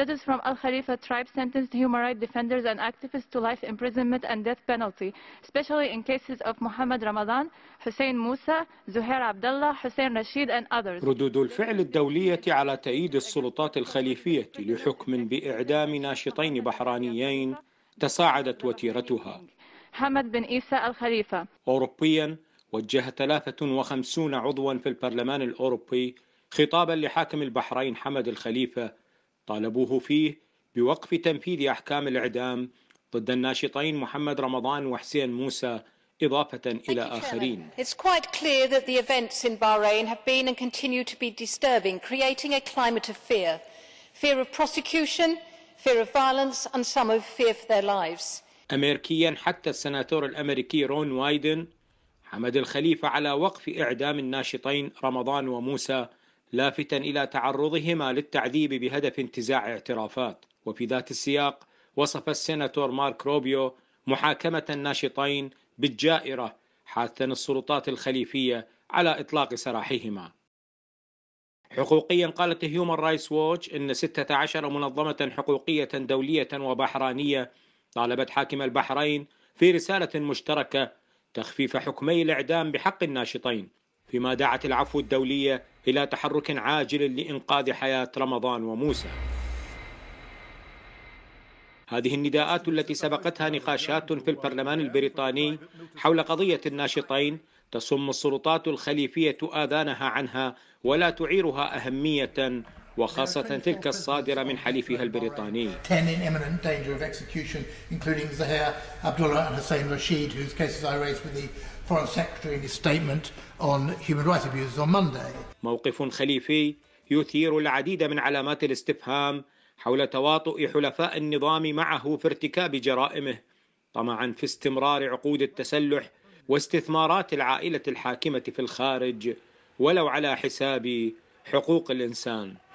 judges from Al Khalifa tribe sentenced human rights defenders and activists to life imprisonment and death penalty, especially in cases of Muhammad Ramadan, Hussein Musa, Zuhair Abdullah, Hussein Rashid and others. ردود الفعل الدولية على تأييد السلطات الخليفية لحكم بإعدام ناشطين بحرانيين تصاعدت وتيرتها. حمد بن عيسى الخليفة. أوروبيا وجه 53 عضوا في البرلمان الأوروبي خطابا لحاكم البحرين حمد الخليفة طالبوه فيه بوقف تنفيذ أحكام الإعدام ضد الناشطين محمد رمضان وحسين موسى إضافة إلى آخرين. It's quite clear that the events in Bahrain have been and continue to be disturbing, creating a climate of fear. Fear of prosecution, fear of violence and some of fear for their lives. أمريكيا حتى السناتور الأمريكي رون وايدن حمد الخليفة على وقف إعدام الناشطين رمضان وموسى لافتا إلى تعرضهما للتعذيب بهدف انتزاع اعترافات وفي ذات السياق وصف السيناتور مارك روبيو محاكمة الناشطين بالجائرة حاثا السلطات الخليفية على إطلاق سراحهما حقوقيا قالت هيومن رايتس ووتش أن 16 منظمة حقوقية دولية وبحرانية طالبت حاكم البحرين في رسالة مشتركة تخفيف حكمي الإعدام بحق الناشطين فيما دعت العفو الدولية إلى تحرك عاجل لإنقاذ حياة رمضان وموسى هذه النداءات التي سبقتها نقاشات في البرلمان البريطاني حول قضية الناشطين تصم السلطات الخليفية آذانها عنها ولا تعيرها أهمية وخاصة تلك الصادرة من حليفها البريطاني موقف خليفي يثير العديد من علامات الاستفهام حول تواطؤ حلفاء النظام معه في ارتكاب جرائمه طمعا في استمرار عقود التسلح واستثمارات العائله الحاكمه في الخارج ولو على حساب حقوق الانسان